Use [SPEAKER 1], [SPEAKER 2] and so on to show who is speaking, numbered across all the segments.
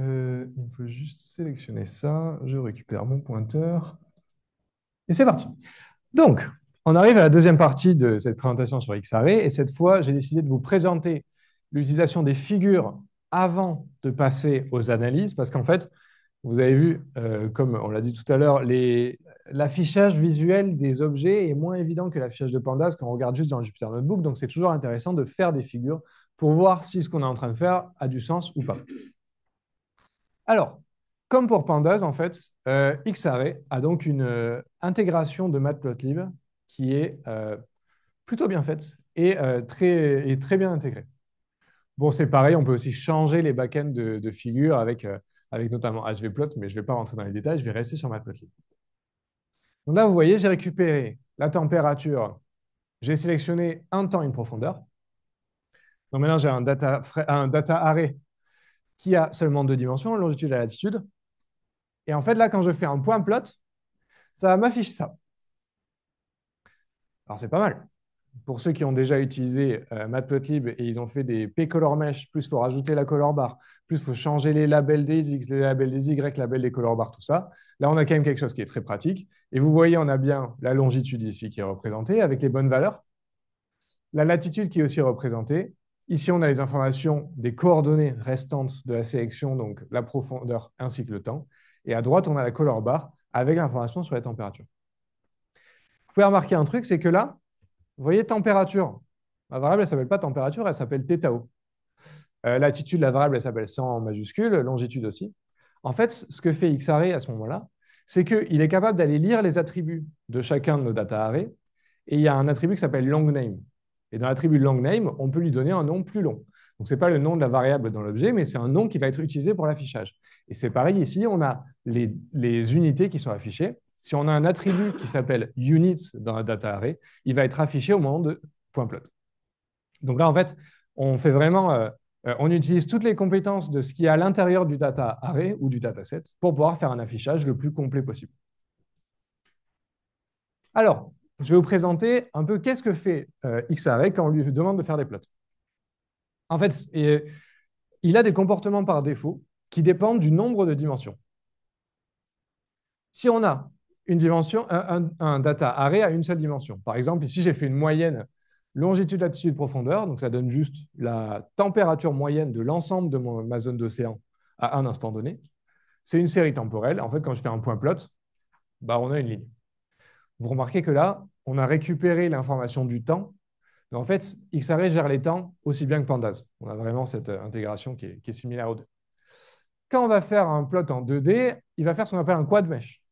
[SPEAKER 1] Euh, il faut juste sélectionner ça. Je récupère mon pointeur. Et c'est parti. Donc, on arrive à la deuxième partie de cette présentation sur Xarray Et cette fois, j'ai décidé de vous présenter l'utilisation des figures avant de passer aux analyses. Parce qu'en fait, vous avez vu, euh, comme on l'a dit tout à l'heure, l'affichage visuel des objets est moins évident que l'affichage de pandas quand on regarde juste dans le Jupyter Notebook. Donc, c'est toujours intéressant de faire des figures pour voir si ce qu'on est en train de faire a du sens ou pas. Alors, comme pour Pandas, en fait, euh, Xarray a donc une euh, intégration de Matplotlib qui est euh, plutôt bien faite et, très, bien intégrée. Bon, c'est pareil, on peut aussi changer les backends de, de figure avec, avec notamment HVplot, mais je ne vais pas rentrer dans les détails, je vais rester sur Matplotlib. Donc là, vous voyez, j'ai récupéré la température, j'ai sélectionné un temps, et une profondeur. Donc maintenant, j'ai un data, un qui a seulement deux dimensions, longitude et latitude. Et en fait, là, quand je fais un point plot, ça va m'afficher ça. Alors, c'est pas mal. Pour ceux qui ont déjà utilisé euh, Matplotlib et ils ont fait des P-color mesh, plus il faut rajouter la color bar, plus il faut changer les labels des X, les labels des Y, les labels des color bar, tout ça. Là, on a quand même quelque chose qui est très pratique. Et vous voyez, on a bien la longitude ici qui est représentée avec les bonnes valeurs, la latitude qui est aussi représentée, Ici, on a les informations des coordonnées restantes de la sélection, donc la profondeur ainsi que le temps. Et à droite, on a la color bar avec l'information sur la température. Vous pouvez remarquer un truc, c'est que là, vous voyez température. La variable, elle ne s'appelle pas température, elle s'appelle θO. Euh, Latitude de la variable, elle s'appelle 100 en majuscule, longitude aussi. En fait, ce que fait xarray à ce moment-là, c'est qu'il est capable d'aller lire les attributs de chacun de nos data arrays, et il y a un attribut qui s'appelle long name. Et dans l'attribut long name, on peut lui donner un nom plus long. Donc, ce n'est pas le nom de la variable dans l'objet, mais c'est un nom qui va être utilisé pour l'affichage. Et c'est pareil ici, on a les, unités qui sont affichées. Si on a un attribut qui s'appelle units dans la data array, il va être affiché au moment de point .plot. Donc là, en fait, on fait vraiment, euh, euh, on utilise toutes les compétences de ce qui est à l'intérieur du data array ou du dataset pour pouvoir faire un affichage le plus complet possible. Alors, je vais vous présenter un peu qu'est-ce que fait euh, XARray e quand on lui demande de faire des plots. En fait, euh, il a des comportements par défaut qui dépendent du nombre de dimensions. Si on a une dimension, un, data array à une seule dimension, par exemple, ici j'ai fait une moyenne longitude, latitude, profondeur, donc ça donne juste la température moyenne de l'ensemble de ma zone d'océan à un instant donné. C'est une série temporelle. En fait, quand je fais un point plot, bah, on a une ligne vous remarquez que là, on a récupéré l'information du temps. en fait, XRA gère les temps aussi bien que Pandas. On a vraiment cette euh, intégration qui est, similaire aux deux. Quand on va faire un plot en 2D, il va faire ce qu'on appelle un quad mesh.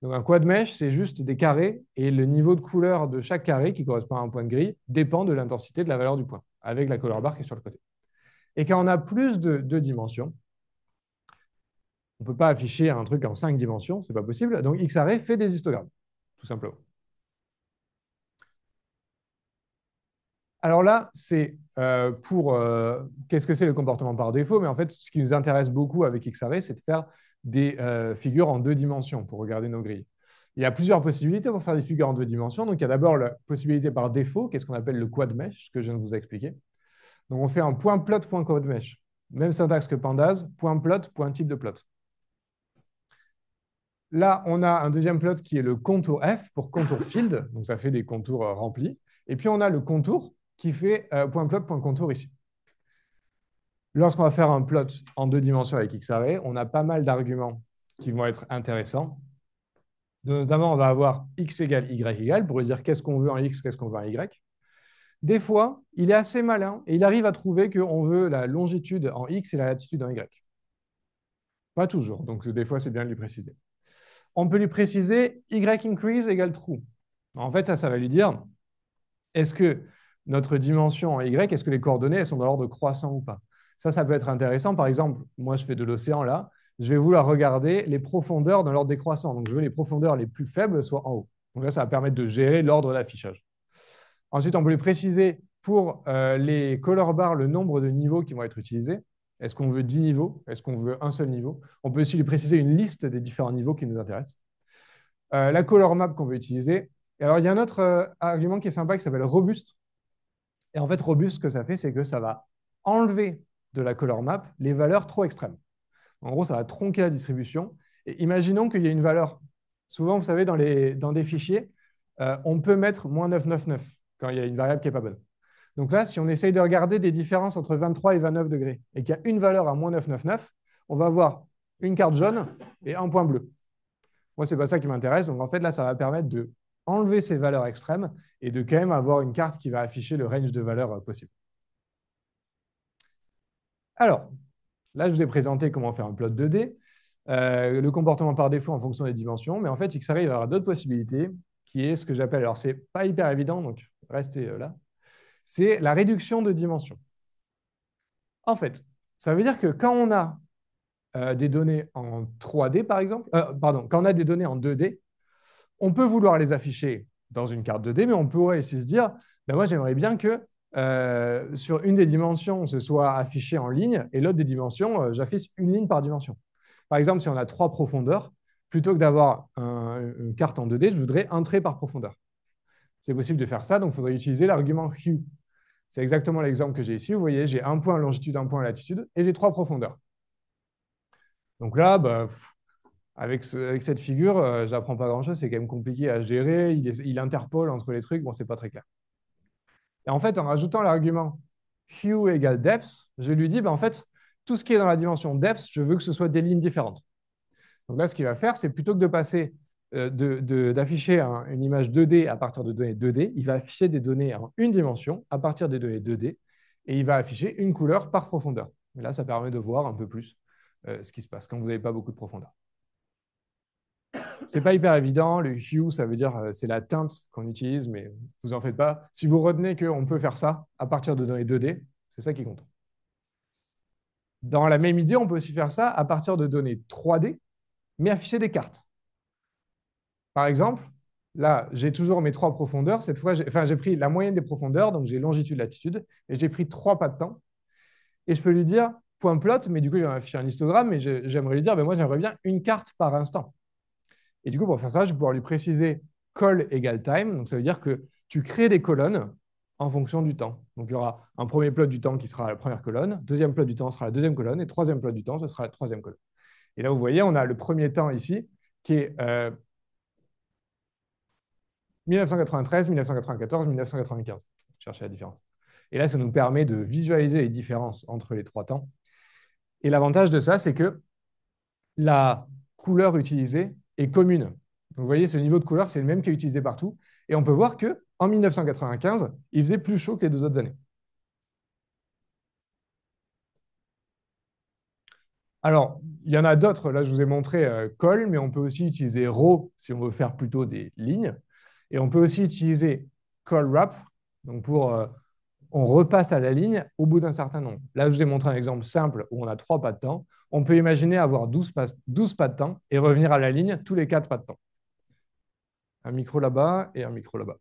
[SPEAKER 1] Donc un quad mesh, c'est juste des carrés et le niveau de couleur de chaque carré qui correspond à un point de gris dépend de l'intensité de la valeur du point, avec la color bar qui est sur le côté. Et quand on a plus de deux dimensions, on ne peut pas afficher un truc en cinq dimensions, ce n'est pas possible. Donc Xarray fait des histogrammes simplement. Alors là, c'est euh, pour euh, qu'est-ce que c'est le comportement par défaut, mais en fait, ce qui nous intéresse beaucoup avec XRV, c'est de faire des euh, figures en deux dimensions pour regarder nos grilles. Il y a plusieurs possibilités pour faire des figures en deux dimensions. Donc, il y a d'abord la possibilité par défaut, qu'est-ce qu'on appelle le quad mesh, ce que je viens de vous expliquer. Donc, on fait un point plot, point quad mesh. Même syntaxe que pandas, point plot, point type de plot. Là, on a un deuxième plot qui est le contour F pour contour field, donc ça fait des contours euh, remplis. Et puis on a le contour qui fait euh, point plot, point contour ici. Lorsqu'on va faire un plot en deux dimensions avec x on a pas mal d'arguments qui vont être intéressants. Notamment, on va avoir x égale y égale pour dire qu'est-ce qu'on veut en x, qu'est-ce qu'on veut en y. Des fois, il est assez malin et il arrive à trouver qu'on veut la longitude en x et la latitude en y. Pas toujours, donc des fois c'est bien de lui préciser on peut lui préciser y increase égale true. En fait, ça, ça va lui dire est-ce que notre dimension en y, est-ce que les coordonnées elles sont dans l'ordre croissant ou pas Ça, ça peut être intéressant. Par exemple, moi, je fais de l'océan là. Je vais vouloir regarder les profondeurs dans l'ordre décroissant. Donc, je veux les profondeurs les plus faibles soient en haut. Donc là, ça va permettre de gérer l'ordre d'affichage. Ensuite, on peut lui préciser pour euh, les color bars le nombre de niveaux qui vont être utilisés. Est-ce qu'on veut 10 niveaux Est-ce qu'on veut un seul niveau On peut aussi lui préciser une liste des différents niveaux qui nous intéressent. Euh, la color map qu'on veut utiliser. Et alors, il y a un autre euh, argument qui est sympa qui s'appelle robuste. Et en fait, robuste, ce que ça fait, c'est que ça va enlever de la color map les valeurs trop extrêmes. En gros, ça va tronquer la distribution. Et imaginons qu'il y ait une valeur. Souvent, vous savez, dans, les, dans des fichiers, euh, on peut mettre moins 999 quand il y a une variable qui n'est pas bonne. Donc là, si on essaye de regarder des différences entre 23 et 29 degrés et qu'il y a une valeur à moins 999, on va avoir une carte jaune et un point bleu. Moi, ce n'est pas ça qui m'intéresse. Donc en fait, là, ça va permettre de enlever ces valeurs extrêmes et de quand même avoir une carte qui va afficher le range de valeurs euh, possible. Alors, là, je vous ai présenté comment faire un plot 2D, euh, le comportement par défaut en fonction des dimensions, mais en fait, il va avoir d'autres possibilités, qui est ce que j'appelle, alors c'est pas hyper évident, donc restez euh, là, c'est la réduction de dimension. En fait, ça veut dire que quand on a euh, des données en 3D, par exemple, euh, pardon, quand on a des données en 2D, on peut vouloir les afficher dans une carte 2D, mais on pourrait aussi se dire, ben moi j'aimerais bien que euh, sur une des dimensions, ce soit affiché en ligne, et l'autre des dimensions, j'affiche une ligne par dimension. Par exemple, si on a trois profondeurs, plutôt que d'avoir une carte en 2D, je voudrais un trait par profondeur c'est possible de faire ça, donc il faudrait utiliser l'argument hue. C'est exactement l'exemple que j'ai ici. Vous voyez, j'ai un point longitude, un point latitude, et j'ai trois profondeurs. Donc là, bah, avec, cette figure, je euh, j'apprends pas grand-chose, c'est quand même compliqué à gérer, il, interpole entre les trucs, bon, c'est pas très clair. Et en fait, en rajoutant l'argument hue égale depth, je lui dis, bah, en fait, tout ce qui est dans la dimension depth, je veux que ce soit des lignes différentes. Donc là, ce qu'il va faire, c'est plutôt que de passer euh, d'afficher une image 2D à partir de données 2D, il va afficher des données en une dimension à partir des données 2D, et il va afficher une couleur par profondeur. Et là, ça permet de voir un peu plus euh, ce qui se passe quand vous n'avez pas beaucoup de profondeur. Ce n'est pas hyper évident, le hue, ça veut dire euh, c'est la teinte qu'on utilise, mais vous en faites pas. Si vous retenez qu'on peut faire ça à partir de données 2D, c'est ça qui compte. Dans la même idée, on peut aussi faire ça à partir de données 3D, mais afficher des cartes. Par exemple, là, j'ai toujours mes trois profondeurs. Cette fois, j'ai pris la moyenne des profondeurs, donc j'ai longitude, latitude, et j'ai pris trois pas de temps. Et je peux lui dire point plot, mais du coup, il va afficher un histogramme, mais j'aimerais lui dire, ben, moi, j'aimerais bien une carte par instant. Et du coup, pour faire ça, je vais pouvoir lui préciser call égale time. Donc, ça veut dire que tu crées des colonnes en fonction du temps. Donc, il y aura un premier plot du temps qui sera la première colonne, deuxième plot du temps sera la deuxième colonne, et troisième plot du temps, ce sera la troisième colonne. Et là, vous voyez, on a le premier temps ici, qui est euh, 1993, 1994, 1995. Cherchez la différence. Et là, ça nous permet de visualiser les différences entre les trois temps. Et l'avantage de ça, c'est que la couleur utilisée est commune. vous voyez, ce niveau de couleur, c'est le même qui est utilisé partout. Et on peut voir que en 1995, il faisait plus chaud que les deux autres années. Alors, il y en a d'autres. Là, je vous ai montré euh, col, mais on peut aussi utiliser ro, si on veut faire plutôt des lignes. Et on peut aussi utiliser call wrap, donc pour euh, on repasse à la ligne au bout d'un certain nombre. Là, je vous ai montré un exemple simple où on a trois pas de temps. On peut imaginer avoir 12 pas, de temps et revenir à la ligne tous les quatre pas de temps. Un micro là-bas et un micro là-bas.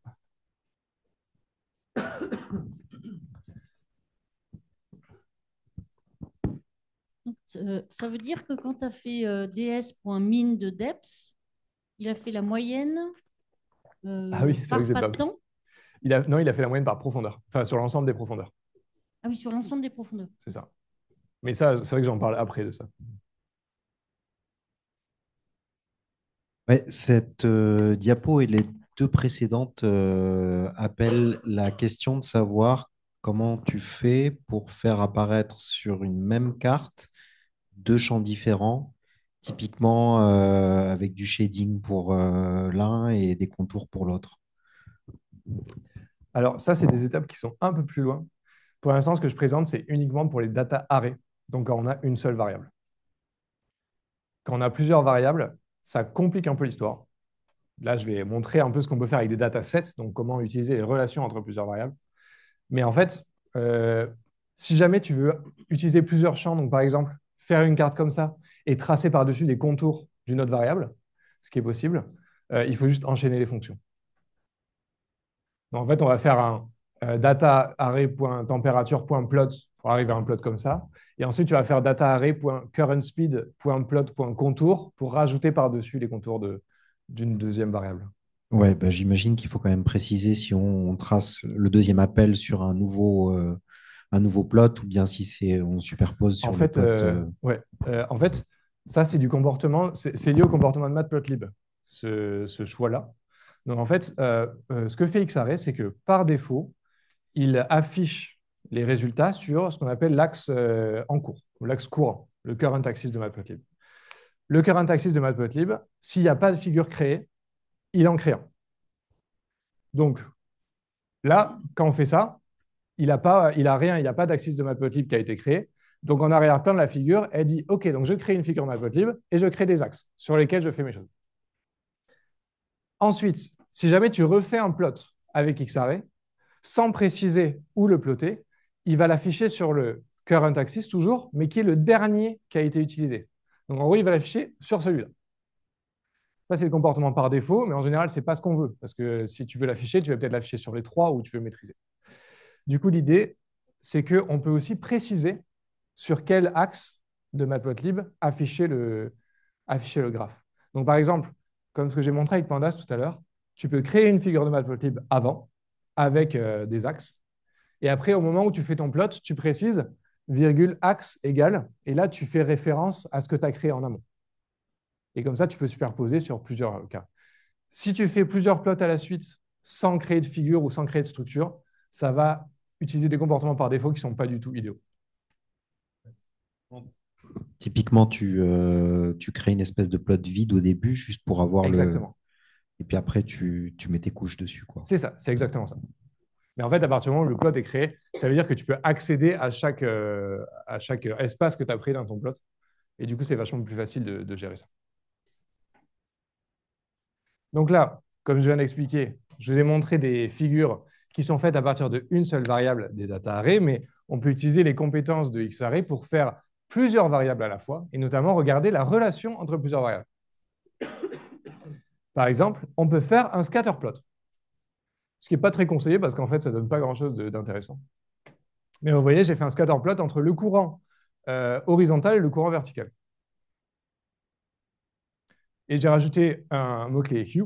[SPEAKER 1] Euh, ça veut dire que quand tu as fait euh, ds.min de DEPS, il a fait la moyenne euh, ah oui, c'est vrai que pas non, il a fait la moyenne par profondeur, enfin sur l'ensemble des profondeurs. Ah oui, sur l'ensemble des profondeurs. C'est ça. Mais ça, c'est vrai que j'en parle après de ça. cette euh, diapo et les deux précédentes euh, appellent la question de savoir comment tu fais pour faire apparaître sur une même carte deux champs différents typiquement euh, avec du shading pour euh, l'un et des contours pour l'autre Alors ça, c'est des étapes qui sont un peu plus loin. Pour l'instant, ce que je présente, c'est uniquement pour les data arrays, donc quand on a une seule variable. Quand on a plusieurs variables, ça complique un peu l'histoire. Là, je vais montrer un peu ce qu'on peut faire avec des datasets, donc comment utiliser les relations entre plusieurs variables. Mais en fait, euh, si jamais tu veux utiliser plusieurs champs, donc par exemple, faire une carte comme ça et tracer par-dessus des contours d'une autre variable, ce qui est possible. Euh, il faut juste enchaîner les fonctions. en fait, on va faire un euh, data plot pour arriver à un plot comme ça. Et ensuite, tu vas faire data speed.plot.contour pour rajouter par-dessus les contours d'une deuxième variable. Ouais, bah, j'imagine qu'il faut quand même préciser si on, trace le deuxième appel sur un nouveau, euh, un nouveau plot ou bien si on superpose sur en fait, le plot. Euh, ouais. en fait, ça, c'est du comportement, c'est lié au comportement de Matplotlib, ce, ce choix-là. Donc en fait, euh, euh, ce que fait XARray, c'est que par défaut, il affiche les résultats sur ce qu'on appelle l'axe euh, en cours, l'axe courant, le current axis de Matplotlib. Le current axis de Matplotlib, s'il n'y a pas de figure créée, il en crée un. Donc là, quand on fait ça, il n'a rien, il n'y a pas d'axis de Matplotlib qui a été créé. Donc en arrière-plan de la figure, elle dit OK, donc je crée une figure libre et je crée des axes sur lesquels je fais mes choses. Ensuite, si jamais tu refais un plot avec xarray, sans préciser où le plotter, il va l'afficher sur le current axis toujours, mais qui est le dernier qui a été utilisé. Donc en gros, il va l'afficher sur celui-là. Ça, c'est le comportement par défaut, mais en général, ce n'est pas ce qu'on veut, parce que si tu veux l'afficher, tu vas peut-être l'afficher sur les trois où tu veux maîtriser. Du coup, l'idée, c'est qu'on peut aussi préciser sur quel axe de Matplotlib afficher le, afficher le graphe. Donc, par exemple, comme ce que j'ai montré avec Pandas tout à l'heure, tu peux créer une figure de Matplotlib avant, avec euh, des axes. Et après, au moment où tu fais ton plot, tu précises virgule axe égale. Et là, tu fais référence à ce que tu as créé en amont. Et comme ça, tu peux superposer sur plusieurs cas. Si tu fais plusieurs plots à la suite sans créer de figure ou sans créer de structure, ça va utiliser des comportements par défaut qui ne sont pas du tout idéaux. Typiquement, tu, euh, tu crées une espèce de plot vide au début juste pour avoir exactement. Et puis après, tu, mets tes couches dessus. C'est ça, c'est exactement ça. Mais en fait, à partir du moment où le plot est créé, ça veut dire que tu peux accéder à chaque, euh, à chaque espace que tu as pris dans ton plot. Et du coup, c'est vachement plus facile de, gérer ça. Donc là, comme je viens d'expliquer, je vous ai montré des figures qui sont faites à partir d'une seule variable des data arrêts, mais on peut utiliser les compétences de X pour faire plusieurs variables à la fois, et notamment regarder la relation entre plusieurs variables. Par exemple, on peut faire un scatter plot, ce qui n'est pas très conseillé parce qu'en fait, ça ne donne pas grand-chose d'intéressant. Mais vous voyez, j'ai fait un scatter plot entre le courant euh, horizontal et le courant vertical. Et j'ai rajouté un mot hue,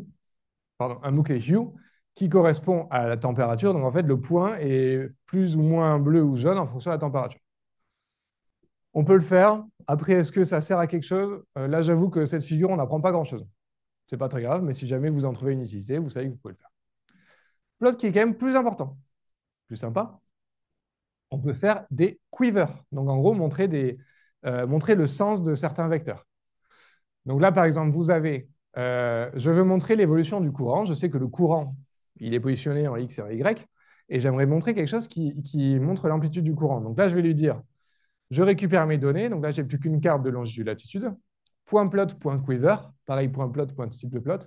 [SPEAKER 1] un mot-clé hue qui correspond à la température. Donc en fait, le point est plus ou moins bleu ou jaune en fonction de la température. On peut le faire. Après, est-ce que ça sert à quelque chose euh, Là, j'avoue que cette figure, on n'apprend pas grand-chose. Ce n'est pas très grave, mais si jamais vous en trouvez une utilité, vous savez que vous pouvez le faire. L'autre qui est quand même plus important, plus sympa, on peut faire des quivers. Donc, en gros, montrer, euh, le sens de certains vecteurs. Donc là, par exemple, vous avez, euh, je veux montrer l'évolution du courant. Je sais que le courant, il est positionné en X et en Y, et j'aimerais montrer quelque chose qui montre l'amplitude du courant. Donc là, je vais lui dire, je récupère mes données. Donc là, j'ai plus qu'une carte de longitude-latitude. Point plot, point quiver. Pareil, point plot, point de plot.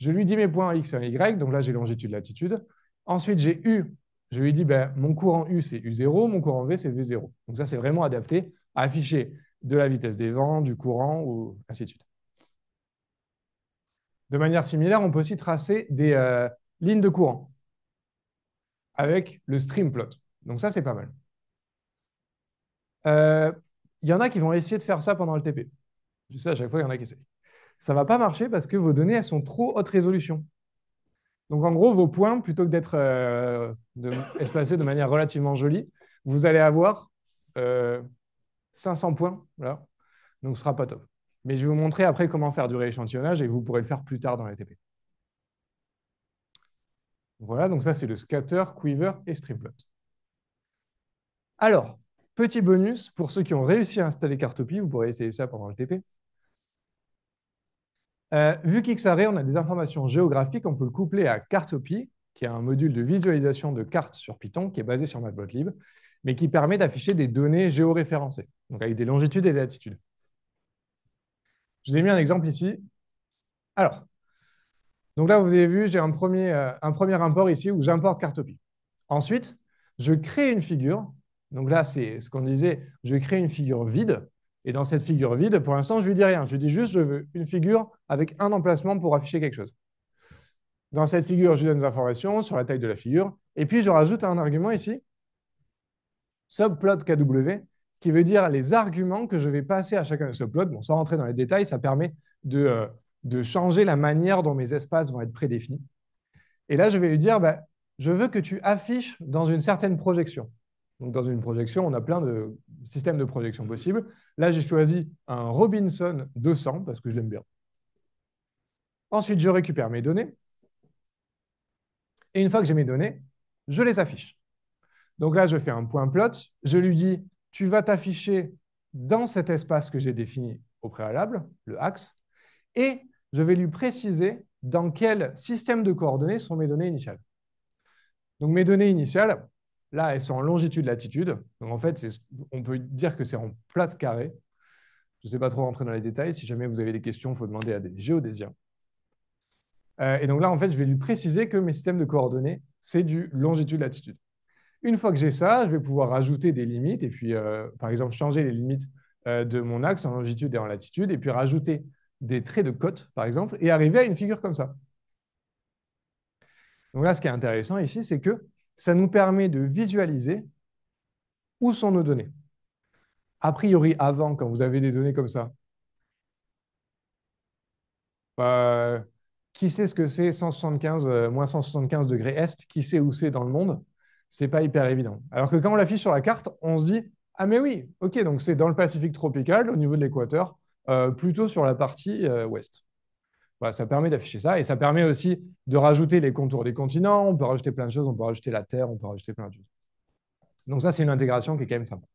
[SPEAKER 1] Je lui dis mes points x et y. Donc là, j'ai longitude-latitude. Ensuite, j'ai u. Je lui dis, ben, mon courant u, c'est u0. Mon courant v, c'est v0. Donc ça, c'est vraiment adapté à afficher de la vitesse des vents, du courant, ou ainsi de suite. De manière similaire, on peut aussi tracer des euh, lignes de courant avec le stream plot. Donc ça, c'est pas mal il euh, y en a qui vont essayer de faire ça pendant le TP. Je sais, à chaque fois, il y en a qui essayent. Ça ne va pas marcher parce que vos données, elles sont trop haute résolution. Donc, en gros, vos points, plutôt que d'être euh, espacés de manière relativement jolie, vous allez avoir 500 euh, points. Donc, ce ne sera pas top. Mais je vais vous montrer après comment faire du rééchantillonnage et vous pourrez le faire plus tard dans les TP. Voilà, donc ça, c'est le scatter, quiver et streamplot. Alors, Petit bonus, pour ceux qui ont réussi à installer Cartopy, vous pourrez essayer ça pendant le TP. Euh, vu ça, on a des informations géographiques, on peut le coupler à Cartopy, qui est un module de visualisation de cartes sur Python, qui est basé sur Matplotlib, mais qui permet d'afficher des données géoréférencées, donc avec des longitudes et des latitudes. Je vous ai mis un exemple ici. Alors, donc là, vous avez vu, j'ai un premier, euh, un premier import ici où j'importe Cartopie. Ensuite, je crée une figure donc là, c'est ce qu'on disait, je crée une figure vide, et dans cette figure vide, pour l'instant, je lui dis rien. Je lui dis juste, je veux une figure avec un emplacement pour afficher quelque chose. Dans cette figure, je donne des informations sur la taille de la figure, et puis je rajoute un argument ici, subplot KW, qui veut dire les arguments que je vais passer à chacun de ce subplots. Bon, sans rentrer dans les détails, ça permet euh, de, changer la manière dont mes espaces vont être prédéfinis. Et là, je vais lui dire, bah, je veux que tu affiches dans une certaine projection dans une projection, on a plein de systèmes de projection possibles. Là, j'ai choisi un Robinson 200 parce que je l'aime bien. Ensuite, je récupère mes données. Et une fois que j'ai mes données, je les affiche. Donc là, je fais un point plot. Je lui dis, tu vas t'afficher dans cet espace que j'ai défini au préalable, le axe, et je vais lui préciser dans quel système de coordonnées sont mes données initiales. Donc mes données initiales, Là, elles sont en longitude, latitude. Donc en fait, on peut dire que c'est en plate carré. Je ne sais pas trop rentrer dans les détails. Si jamais vous avez des questions, il faut demander à des géodésiens. Euh, et donc là, en fait, je vais lui préciser que mes systèmes de coordonnées, c'est du longitude-latitude. Une fois que j'ai ça, je vais pouvoir rajouter des limites et puis, euh, par exemple, changer les limites euh, de mon axe en longitude et en latitude et puis rajouter des traits de côte, par exemple, et arriver à une figure comme ça. Donc là, ce qui est intéressant ici, c'est que ça nous permet de visualiser où sont nos données. A priori, avant, quand vous avez des données comme ça, bah, qui sait ce que c'est 175, euh, moins 175 degrés Est Qui sait où c'est dans le monde C'est pas hyper évident. Alors que quand on l'affiche sur la carte, on se dit Ah, mais oui, ok, donc c'est dans le Pacifique tropical, au niveau de l'équateur, euh, plutôt sur la partie euh, ouest. Bah, ça permet d'afficher ça et ça permet aussi de rajouter les contours des continents. On peut rajouter plein de choses, on peut rajouter la Terre, on peut rajouter plein de choses. Donc ça, c'est une intégration qui est quand même sympa.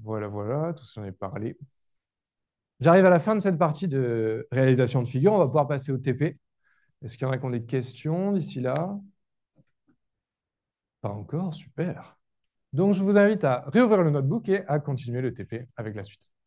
[SPEAKER 1] Voilà, voilà, tout ce j'en ai parlé. J'arrive à la fin de cette partie de réalisation de figure. On va pouvoir passer au TP. Est-ce qu'il y en a qui ont des questions d'ici là Pas encore, super. Donc, je vous invite à réouvrir le notebook et à continuer le TP avec la suite.